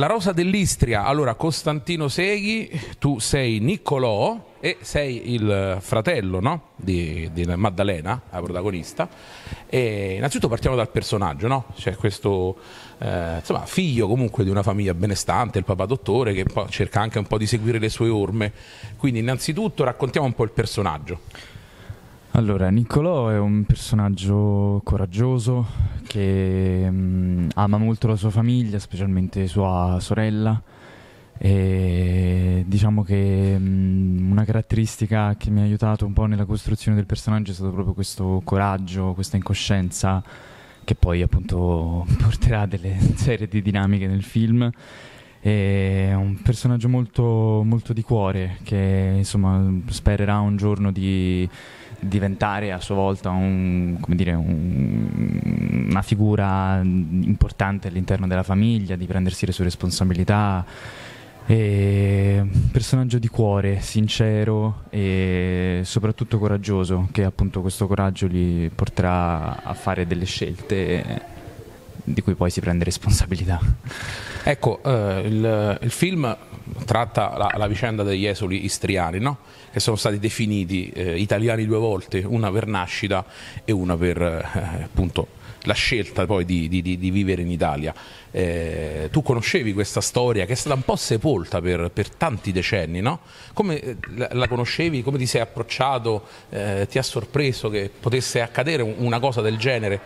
La rosa dell'Istria, allora Costantino Seghi, tu sei Niccolò e sei il eh, fratello no? di, di, Maddalena, la protagonista. E innanzitutto partiamo dal personaggio, no? c'è questo eh, insomma, figlio comunque di una famiglia benestante, il papà dottore, che cerca anche un po' di seguire le sue orme. Quindi innanzitutto raccontiamo un po' il personaggio. Allora, Niccolò è un personaggio coraggioso che mh, mm, ama molto la sua famiglia, specialmente sua sorella. E diciamo che mh, mm, una caratteristica che mi ha aiutato un po' nella costruzione del personaggio è stato proprio questo coraggio, questa incoscienza che poi appunto porterà a delle serie di dinamiche nel film è un personaggio molto, molto di cuore che insomma, spererà un giorno di diventare a sua volta un, dire, un, una figura importante all'interno della famiglia, di prendersi le sue responsabilità. E personaggio di cuore, sincero e soprattutto coraggioso, che appunto questo coraggio gli porterà a fare delle scelte di cui poi si prende responsabilità. Ecco, eh, il, il, film tratta la, la, vicenda degli esuli istriani, no? che sono stati definiti eh, italiani due volte, una per nascita e una per eh, appunto la scelta poi di, di, di vivere in Italia. Eh, tu conoscevi questa storia che è stata un po' sepolta per, per tanti decenni, no? Come eh, la, conoscevi? Come ti sei approcciato? Eh, ti ha sorpreso che potesse accadere una cosa del genere?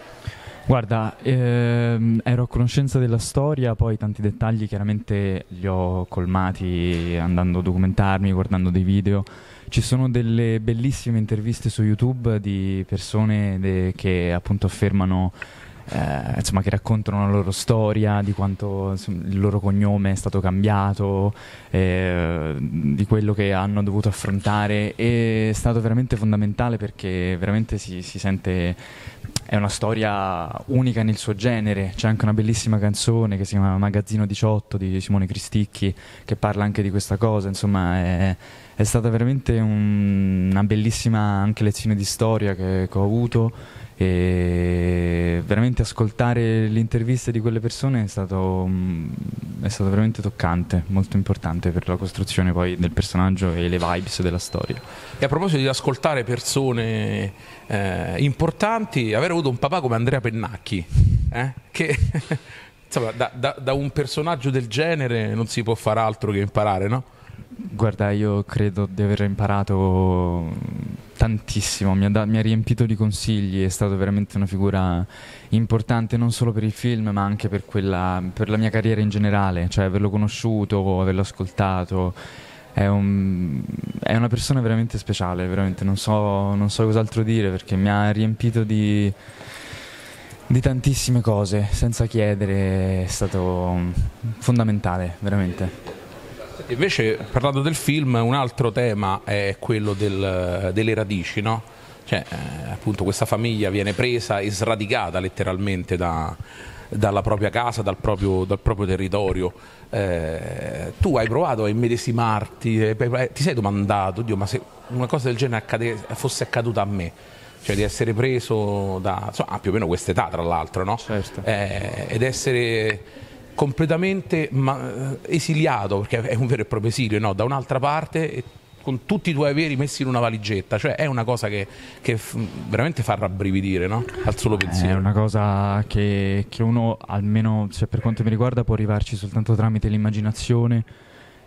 Guarda, ehm, ero a conoscenza della storia, poi tanti dettagli chiaramente li ho colmati andando a documentarmi, guardando dei video. Ci sono delle bellissime interviste su YouTube di persone de- che appunto affermano eh, insomma, che raccontano la loro storia, di quanto insomma, il loro cognome è stato cambiato, eh, di quello che hanno dovuto affrontare. È stato veramente fondamentale perché veramente si, si sente è una storia unica nel suo genere. C'è anche una bellissima canzone che si chiama Magazzino 18 di Simone Cristicchi che parla anche di questa cosa. Insomma, è, è stata veramente un, una bellissima anche lezione di storia che, che ho avuto e veramente ascoltare le interviste di quelle persone è stato, mm, è stato veramente toccante, molto importante per la costruzione poi del personaggio e le vibes della storia. E a proposito di ascoltare persone eh, importanti, avere avuto un papà come Andrea Pennacchi, eh, che insomma, da, da, da un personaggio del genere non si può fare altro che imparare, no? Guarda, io credo di aver imparato tantissimo, mi ha, da, mi ha, riempito di consigli, è stato veramente una figura importante non solo per il film ma anche per, quella, per la mia carriera in generale, cioè averlo conosciuto, averlo ascoltato, è, un, è una persona veramente speciale, veramente non so, non so cos'altro dire perché mi ha riempito di, di tantissime cose senza chiedere, è stato mm, fondamentale veramente. Invece, parlando del film, un altro tema è quello del, delle radici, no? Cioè, eh, appunto, questa famiglia viene presa e sradicata letteralmente da, dalla propria casa, dal proprio, dal proprio territorio. Eh, tu hai provato a immedesimarti, eh, eh, ti sei domandato, Dio, ma se una cosa del genere accade, fosse accaduta a me, cioè di essere preso da insomma, ah, più o meno quest'età, tra l'altro, no? certo. eh, ed essere completamente ma, eh, esiliato, perché è un vero e proprio esilio, no? da un'altra parte con tutti i tuoi averi messi in una valigetta, cioè è una cosa che, che veramente fa rabbrividire no? al solo pensiero. È una cosa che, che uno, almeno cioè, per quanto mi riguarda, può arrivarci soltanto tramite l'immaginazione.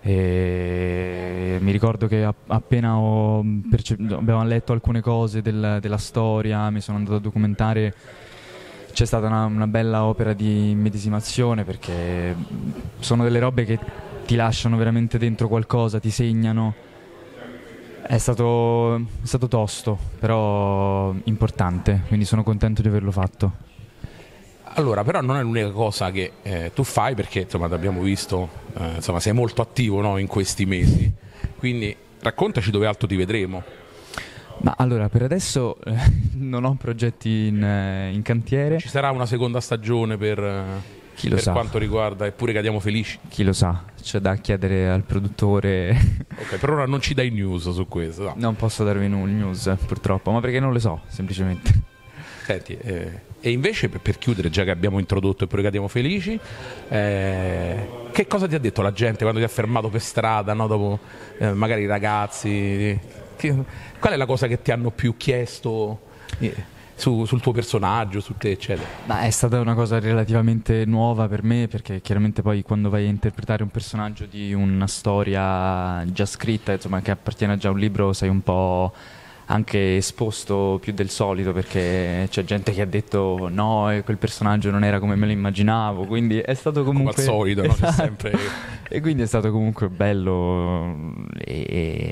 E mi ricordo che appena perce- abbiamo letto alcune cose del, della storia, mi sono andato a documentare c'è stata una, una bella opera di medesimazione perché mm, sono delle robe che ti lasciano veramente dentro qualcosa, ti segnano. È stato, è stato, tosto, però importante, quindi sono contento di averlo fatto. Allora, però non è l'unica cosa che eh, tu fai perché, insomma, abbiamo visto, eh, insomma, sei molto attivo no, in questi mesi. Quindi raccontaci dove altro ti vedremo. Ma allora, per adesso eh, non ho progetti in, eh, in, cantiere. Ci sarà una seconda stagione per, Chi lo per sa. quanto riguarda, eppure cadiamo felici. Chi lo sa, c'è da chiedere al produttore. ok, per ora non ci dai news su questo. No. Non posso darvi news, purtroppo, ma perché non le so, semplicemente. Senti, eh, e invece per, per, chiudere, già che abbiamo introdotto e pure che felici, eh, che cosa ti ha detto la gente quando ti ha fermato per strada, no? dopo eh, magari i ragazzi? Ti, qual è la cosa che ti hanno più chiesto? Eh, su, sul tuo personaggio, su te, eccetera? Ma è stata una cosa relativamente nuova per me, perché chiaramente poi quando vai a interpretare un personaggio di una storia già scritta, insomma, che appartiene già a un libro, sei un po' anche esposto più del solito perché c'è gente che ha detto no, eh, quel personaggio non era come me lo immaginavo, quindi è stato comunque... Come al solito, esatto. no? sempre... e quindi è stato comunque bello e,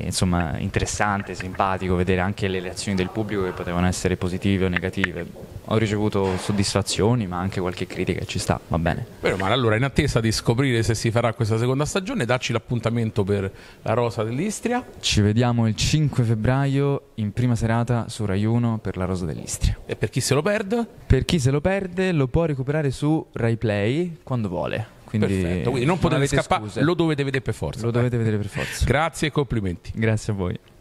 insomma, interessante, simpatico vedere anche le reazioni del pubblico che potevano essere positive o negative. Ho ricevuto soddisfazioni, ma anche qualche critica ci sta, va bene. Vero, ma allora in attesa di scoprire se si farà questa seconda stagione, dacci l'appuntamento per la Rosa dell'Istria. Ci vediamo il 5 febbraio in prima serata su Rai 1 per la Rosa dell'Istria. E per chi se lo perde? Per chi se lo perde lo può recuperare su Rai Play quando vuole. Quindi, Perfetto, quindi non potete scappare, lo dovete vedere per forza. Lo dovete vedere per forza. Grazie e complimenti. Grazie a voi.